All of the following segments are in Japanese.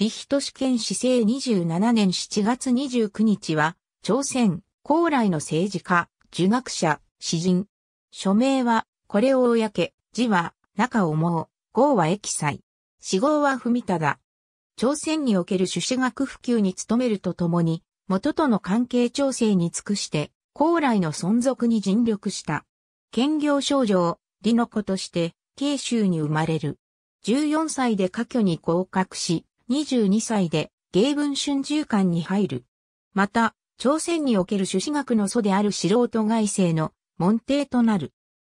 リヒト主権市政27年7月29日は、朝鮮、高麗の政治家、儒学者、詩人。署名は、これを公、字は、中をもう、号は駅祭。死号は文忠。朝鮮における朱子学普及に努めるとともに、元との関係調整に尽くして、高麗の存続に尽力した。兼業少女、を、李の子として、慶州に生まれる。14歳で科挙に合格し、22歳で、芸文春秋館に入る。また、朝鮮における朱子学の祖である素人外生の門弟となる。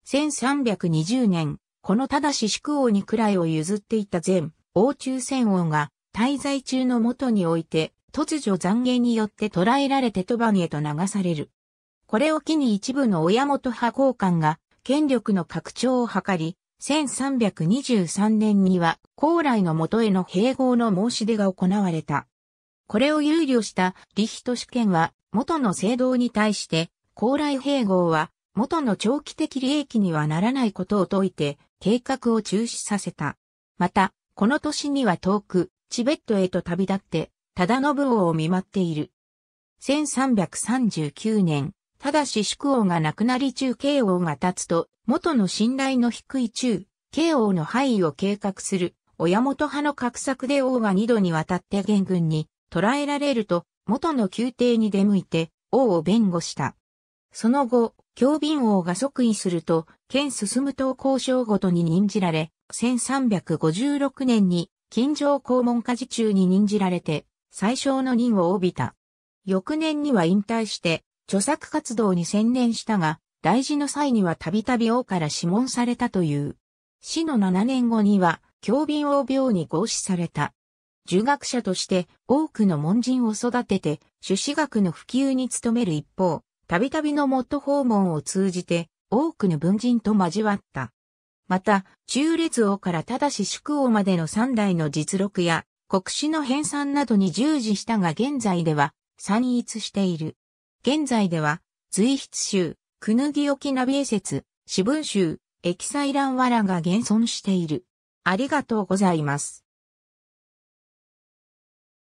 1320年、このただし宿王に位を譲っていた前、王中戦王が滞在中の元において、突如残言によって捕らえられて鳥羽へと流される。これを機に一部の親元派交換が権力の拡張を図り、1323年には、高麗の元への併合の申し出が行われた。これを憂慮したリヒト主権は、元の制度に対して、高麗併合は、元の長期的利益にはならないことを説いて、計画を中止させた。また、この年には遠く、チベットへと旅立って、忠信王を見舞っている。1339年、ただし宿王が亡くなり中慶王が立つと、元の信頼の低い中、慶王の敗位を計画する、親元派の格策で王が二度にわたって元軍に捕らえられると、元の宮廷に出向いて、王を弁護した。その後、京敏王が即位すると、県進党交渉ごとに任じられ、1356年に、近城公文家事中に任じられて、最小の任を帯びた。翌年には引退して、著作活動に専念したが、大事の際にはたびたび王から諮問されたという。死の7年後には、教敏王病に合死された。儒学者として多くの門人を育てて、朱子学の普及に努める一方、たびたびのモット訪問を通じて、多くの文人と交わった。また、中列王から正し宿王までの三代の実録や、国史の編纂などに従事したが現在では散逸している。現在では、随筆集、くぬぎおきなびえ説、詩文集、エキサイランワラが現存している。ありがとうございます。